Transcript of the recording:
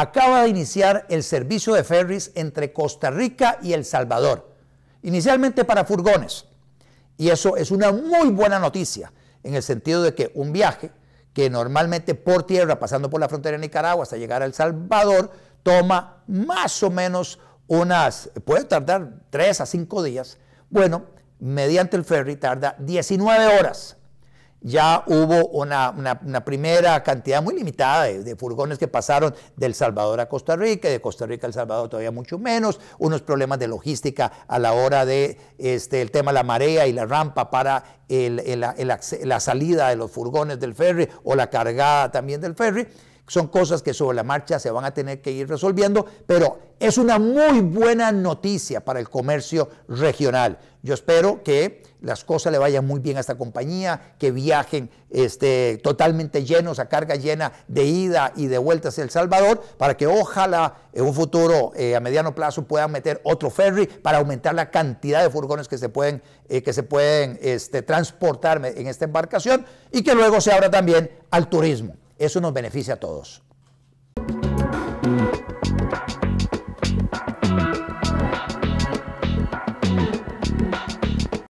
acaba de iniciar el servicio de ferries entre Costa Rica y El Salvador, inicialmente para furgones. Y eso es una muy buena noticia, en el sentido de que un viaje que normalmente por tierra, pasando por la frontera de Nicaragua hasta llegar a El Salvador, toma más o menos unas, puede tardar tres a cinco días. Bueno, mediante el ferry tarda 19 horas ya hubo una, primera cantidad muy limitada de, furgones que pasaron del Salvador a Costa Rica, y de Costa Rica a El Salvador todavía mucho menos, unos problemas de logística a la hora de este, el tema de la marea y la rampa para la salida de los furgones del ferry o la cargada también del ferry. Son cosas que sobre la marcha se van a tener que ir resolviendo, pero es una muy buena noticia para el comercio regional. Yo espero que las cosas le vayan muy bien a esta compañía, que viajen este, totalmente llenos, a carga llena de ida y de vuelta hacia El Salvador, para que ojalá en un futuro eh, a mediano plazo puedan meter otro ferry para aumentar la cantidad de furgones que se pueden, eh, que se pueden este, transportar en esta embarcación y que luego se abra también al turismo. Eso nos beneficia a todos.